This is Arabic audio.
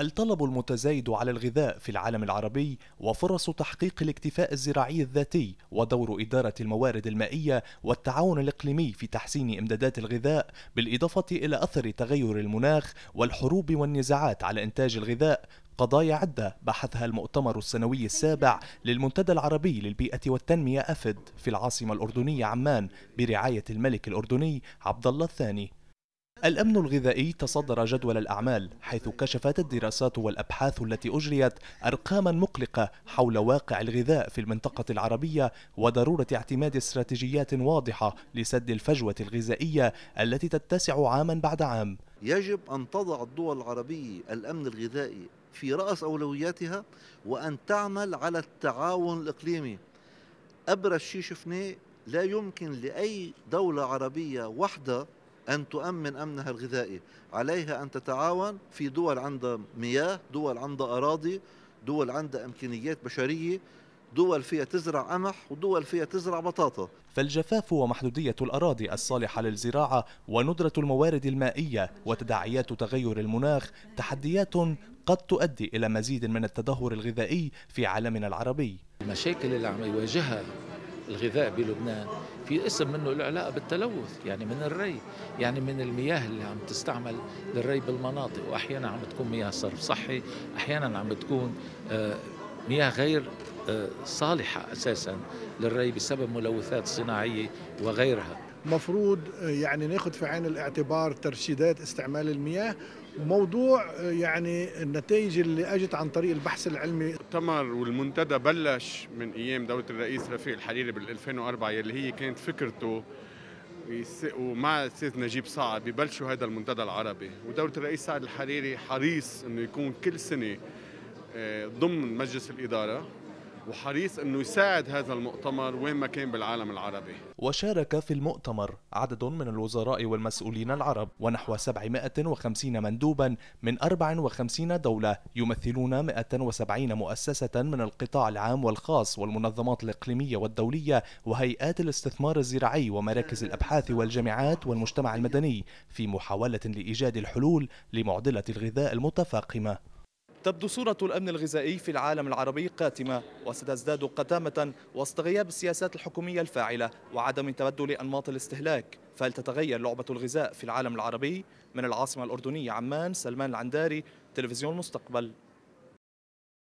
الطلب المتزايد على الغذاء في العالم العربي وفرص تحقيق الاكتفاء الزراعي الذاتي ودور إدارة الموارد المائية والتعاون الإقليمي في تحسين إمدادات الغذاء بالإضافة إلى أثر تغير المناخ والحروب والنزاعات على إنتاج الغذاء قضايا عدة بحثها المؤتمر السنوي السابع للمنتدى العربي للبيئة والتنمية أفد في العاصمة الأردنية عمان برعاية الملك الأردني عبد الله الثاني الأمن الغذائي تصدر جدول الأعمال حيث كشفت الدراسات والأبحاث التي أجريت أرقاما مقلقة حول واقع الغذاء في المنطقة العربية وضرورة اعتماد استراتيجيات واضحة لسد الفجوة الغذائية التي تتسع عاما بعد عام يجب أن تضع الدول العربية الأمن الغذائي في رأس أولوياتها وأن تعمل على التعاون الإقليمي أبرز شيء شفناه لا يمكن لأي دولة عربية وحدة أن تؤمن أمنها الغذائي عليها أن تتعاون في دول عندها مياه دول عندها أراضي دول عندها إمكانيات بشرية دول فيها تزرع قمح ودول فيها تزرع بطاطا فالجفاف ومحدودية الأراضي الصالحة للزراعة وندرة الموارد المائية وتداعيات تغير المناخ تحديات قد تؤدي إلى مزيد من التدهور الغذائي في عالمنا العربي المشاكل اللي عم يواجهها الغذاء بلبنان في اسم منه له علاقه بالتلوث يعني من الري يعني من المياه اللي عم تستعمل للري بالمناطق واحيانا عم تكون مياه صرف صحي احيانا عم بتكون آه، مياه غير آه، صالحه اساسا للري بسبب ملوثات صناعيه وغيرها مفروض آه، يعني ناخذ في عين الاعتبار ترشيدات استعمال المياه وموضوع آه، يعني النتائج اللي اجت عن طريق البحث العلمي المؤتمر والمنتدى بلش من ايام دوله الرئيس رفيق الحريري بال 2004 يلي هي كانت فكرته ومع الاستاذ نجيب صعد ببلشوا هذا المنتدى العربي ودوله الرئيس سعد الحريري حريص انه يكون كل سنه آه، ضمن مجلس الاداره وحريص أنه يساعد هذا المؤتمر وين ما كان بالعالم العربي وشارك في المؤتمر عدد من الوزراء والمسؤولين العرب ونحو 750 مندوبا من 54 دولة يمثلون 170 مؤسسة من القطاع العام والخاص والمنظمات الإقليمية والدولية وهيئات الاستثمار الزراعي ومراكز الأبحاث والجامعات والمجتمع المدني في محاولة لإيجاد الحلول لمعضلة الغذاء المتفاقمة تبدو صورة الأمن الغذائي في العالم العربي قاتمة وستزداد قتامة وسط غياب السياسات الحكومية الفاعلة وعدم تبدل أنماط الاستهلاك فهل تتغير لعبة الغذاء في العالم العربي؟ من العاصمة الأردنية عمان سلمان العنداري تلفزيون المستقبل